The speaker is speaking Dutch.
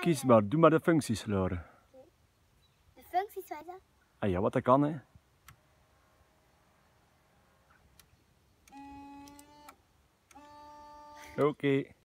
Kies maar, doe maar de functies, loren. De functies, zijn dat? Ah ja, wat dat kan, hè. Eh, eh. Oké.